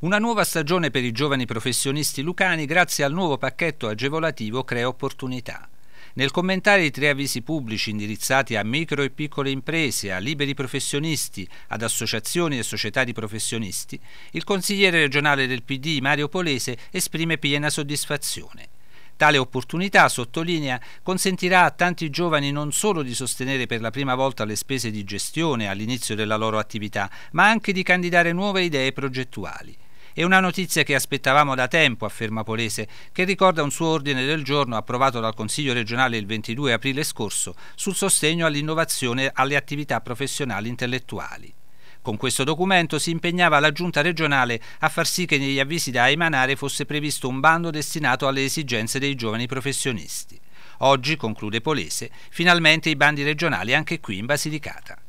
Una nuova stagione per i giovani professionisti lucani grazie al nuovo pacchetto agevolativo Crea Opportunità. Nel commentare i tre avvisi pubblici indirizzati a micro e piccole imprese, a liberi professionisti, ad associazioni e società di professionisti, il consigliere regionale del PD Mario Polese esprime piena soddisfazione. Tale opportunità, sottolinea, consentirà a tanti giovani non solo di sostenere per la prima volta le spese di gestione all'inizio della loro attività, ma anche di candidare nuove idee progettuali. È una notizia che aspettavamo da tempo, afferma Polese, che ricorda un suo ordine del giorno approvato dal Consiglio regionale il 22 aprile scorso sul sostegno all'innovazione alle attività professionali intellettuali. Con questo documento si impegnava la Giunta regionale a far sì che negli avvisi da emanare fosse previsto un bando destinato alle esigenze dei giovani professionisti. Oggi, conclude Polese, finalmente i bandi regionali anche qui in Basilicata.